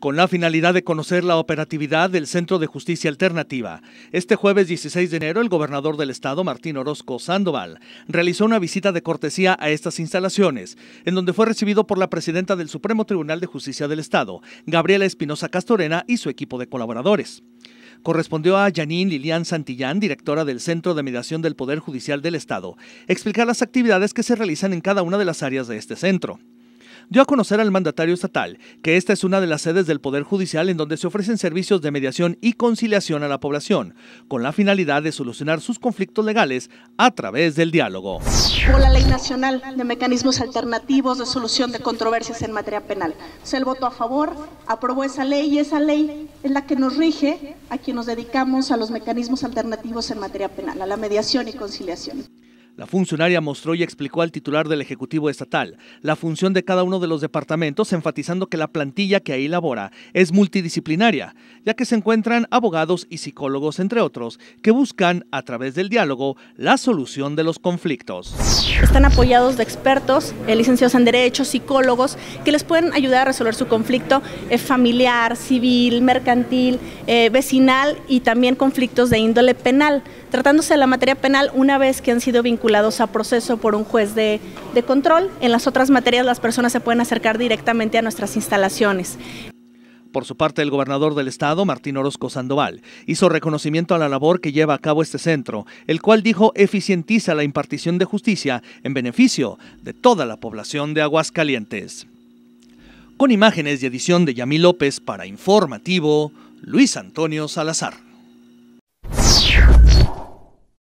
con la finalidad de conocer la operatividad del Centro de Justicia Alternativa. Este jueves 16 de enero, el gobernador del estado, Martín Orozco Sandoval, realizó una visita de cortesía a estas instalaciones, en donde fue recibido por la presidenta del Supremo Tribunal de Justicia del Estado, Gabriela Espinosa Castorena, y su equipo de colaboradores correspondió a Janine Lilian Santillán, directora del Centro de Mediación del Poder Judicial del Estado, explicar las actividades que se realizan en cada una de las áreas de este centro dio a conocer al mandatario estatal que esta es una de las sedes del Poder Judicial en donde se ofrecen servicios de mediación y conciliación a la población, con la finalidad de solucionar sus conflictos legales a través del diálogo. Por la Ley Nacional de Mecanismos Alternativos de Solución de Controversias en Materia Penal. Se el voto a favor, aprobó esa ley y esa ley es la que nos rige a quien nos dedicamos a los mecanismos alternativos en materia penal, a la mediación y conciliación. La funcionaria mostró y explicó al titular del Ejecutivo Estatal la función de cada uno de los departamentos, enfatizando que la plantilla que ahí labora es multidisciplinaria, ya que se encuentran abogados y psicólogos, entre otros, que buscan, a través del diálogo, la solución de los conflictos. Están apoyados de expertos, eh, licenciados en Derecho, psicólogos, que les pueden ayudar a resolver su conflicto eh, familiar, civil, mercantil, eh, vecinal y también conflictos de índole penal. Tratándose de la materia penal, una vez que han sido vinculados, a proceso por un juez de, de control. En las otras materias las personas se pueden acercar directamente a nuestras instalaciones. Por su parte, el gobernador del estado, Martín Orozco Sandoval, hizo reconocimiento a la labor que lleva a cabo este centro, el cual dijo eficientiza la impartición de justicia en beneficio de toda la población de Aguascalientes. Con imágenes y edición de yami López para Informativo, Luis Antonio Salazar.